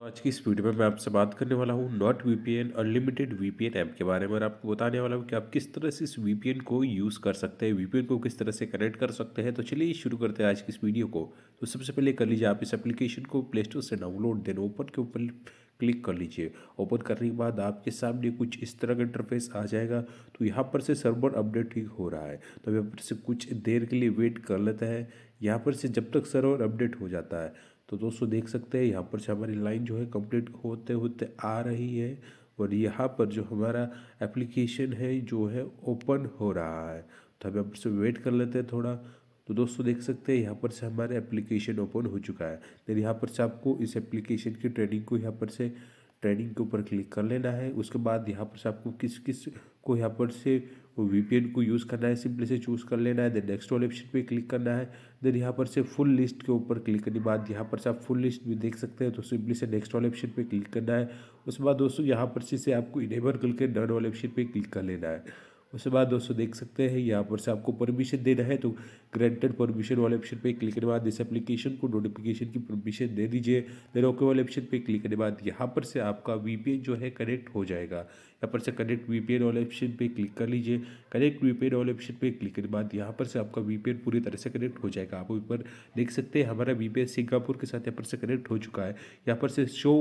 तो आज की इस वीडियो में मैं आपसे बात करने वाला हूँ not VPN unlimited VPN app के बारे में और आपको बताने वाला हूँ कि आप किस तरह से इस वीपीएन को यूज़ कर सकते हैं वीपीएन को किस तरह से कनेक्ट कर सकते हैं तो चलिए शुरू करते हैं आज की इस वीडियो को तो सबसे पहले कर लीजिए आप इस एप्लीकेशन को प्ले स्टोर से डाउनलोड देने ओपन के ऊपर क्लिक कर लीजिए ओपन करने के बाद आपके सामने कुछ इस तरह का इंटरफेस आ जाएगा तो यहाँ पर से सर्वर अपडेट ही हो रहा है तो यहाँ पर से कुछ देर के लिए वेट कर लेते हैं यहाँ पर से जब तक सर्वर अपडेट हो जाता है तो दोस्तों देख सकते हैं यहाँ पर से हमारी लाइन जो है कंप्लीट होते होते आ रही है और यहाँ पर जो हमारा एप्लीकेशन है जो है ओपन हो रहा है तो हम यहाँ पर से वेट कर लेते हैं थोड़ा तो दोस्तों देख सकते हैं यहाँ पर से हमारा एप्लीकेशन ओपन हो चुका है देन यहाँ पर से आपको इस एप्लीकेशन की ट्रेनिंग को यहाँ पर से ट्रेनिंग के ऊपर क्लिक कर लेना है उसके बाद यहाँ पर से आपको किस किस को यहाँ पर से वी को यूज़ करना है सिंपली से चूज़ कर लेना है देन नेक्स्ट वाले ऑप्शन पे क्लिक करना है देन यहाँ पर से फुल लिस्ट के ऊपर क्लिक करने के बाद यहाँ पर से आप फुल लिस्ट भी देख सकते हैं तो सिंपली से नेक्स्ट वाले ऑप्शन पे क्लिक करना है उसके बाद दोस्तों यहाँ पर से आपको इनेबल करके डन वाले ऑप्शन पर क्लिक कर लेना है उसके बाद दोस्तों देख सकते हैं यहाँ पर से आपको परमिशन देना है तो ग्रेंटेड परमिशन वाले ऑप्शन पे क्लिक करने बाद इस एप्लीकेशन को नोटिफिकेशन की परमिशन दे दीजिए देन ओके वाले ऑप्शन पे क्लिक करने बाद यहाँ पर से आपका वी जो है कनेक्ट हो जाएगा यहाँ पर से कनेक्ट वीपीएन वाले ऑप्शन पे क्लिक कर लीजिए कनेक्ट वीपीएन वाले ऑप्शन पे क्लिक करने बाद यहाँ पर से आपका वीपीएन पूरी तरह से कनेक्ट हो जाएगा आप ऊपर देख सकते हैं हमारा वी सिंगापुर के साथ यहाँ पर से कनेक्ट हो चुका है यहाँ पर से शो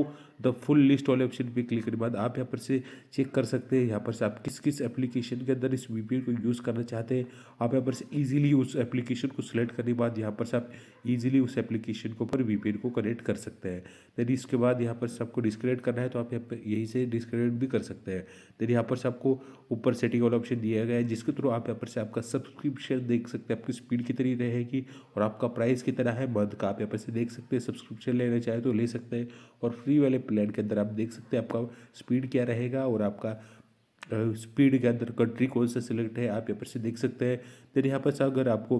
द फुल लिस्ट वाले ऑप्शन पे क्लिक करने बाद आप यहाँ पर से चेक कर सकते हैं यहाँ पर से आप किस किस एप्लीकेशन के अंदर इस वी को यूज़ करना चाहते हैं आप यहाँ पर से ईजिली उस एप्लीकेशन को सिलेक्ट करने के बाद यहाँ पर से आप ईजिली उस एप्लीकेशन के ऊपर वी को कनेक्ट कर सकते हैं देन इसके बाद यहाँ पर से आपको डिस्कनेक्ट करना है तो आप यहाँ पर यहीं से डिस्कनेक्ट भी कर सकते हैं देन यहाँ पर से आपको ऊपर सेटिंग वाला ऑप्शन दिया गया है जिसके थ्रू आप यहाँ पर से आपका सब्सक्रिप्शन देख सकते हैं आपकी स्पीड कितनी रहेगी और आपका प्राइस कितना है मंथ का आप यहाँ पर से देख सकते हैं सब्सक्रिप्शन लेना चाहे तो ले सकते हैं और फ्री वाले प्लान के अंदर आप देख सकते हैं आपका स्पीड क्या रहेगा और आपका स्पीड के अंदर कंट्री कौन सा सिलेक्ट है आप यहाँ पर से देख सकते हैं देन यहाँ पर अगर आपको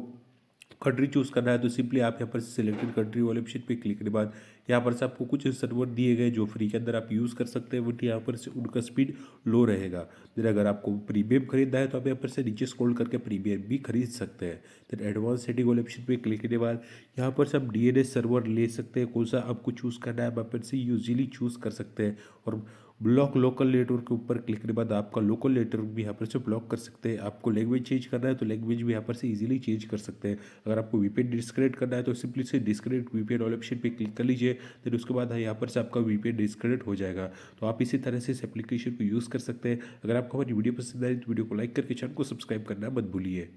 कंट्री चूज़ करना है तो सिंपली आप यहाँ पर सिलेक्टेड कंट्री वाले ऑप्शन पे क्लिक करने बाद यहाँ पर से आपको कुछ सर्वर दिए गए जो फ्री के अंदर आप यूज़ कर सकते हैं बट यहाँ पर से उनका स्पीड लो रहेगा देन अगर आपको प्रीमियम खरीदना है तो आप यहाँ पर से नीचे स्क्रॉल करके प्रीमियम भी खरीद सकते हैं देन एडवांस सेटिंग वाले ऑप्शन पर क्लिक करने बाद यहाँ पर से आप डी सर्वर ले सकते हैं कौन सा आपको चूज़ करना है आप यहाँ पर से यूजली चूज़ कर सकते हैं और ब्लॉक लोकल नेटवर्क के ऊपर क्लिक करने बाद आपका लोकल नेटवर्क भी यहाँ पर से ब्लॉक कर सकते हैं आपको लैंग्वेज चेंज करना है तो लैंग्वेज भी यहाँ पर से इजीली चेंज कर सकते हैं अगर आपको वीपीएन डिस्कनेक्ट करना है तो सिंपली से डिस्कनेक्ट वीपीएन वाले ऑप्शन पर क्लिक कर लीजिए फिर उसके बाद यहाँ पर से आपका वीपीएन डिस्कनेक्ट हो जाएगा तो आप इसी तरह से इस एप्लीकेशन को यूज़ कर सकते हैं अगर आपको हमारी वीडियो पसंद आए तो वीडियो को लाइक करके चैनल को सब्सक्राइब करना मत भूलिए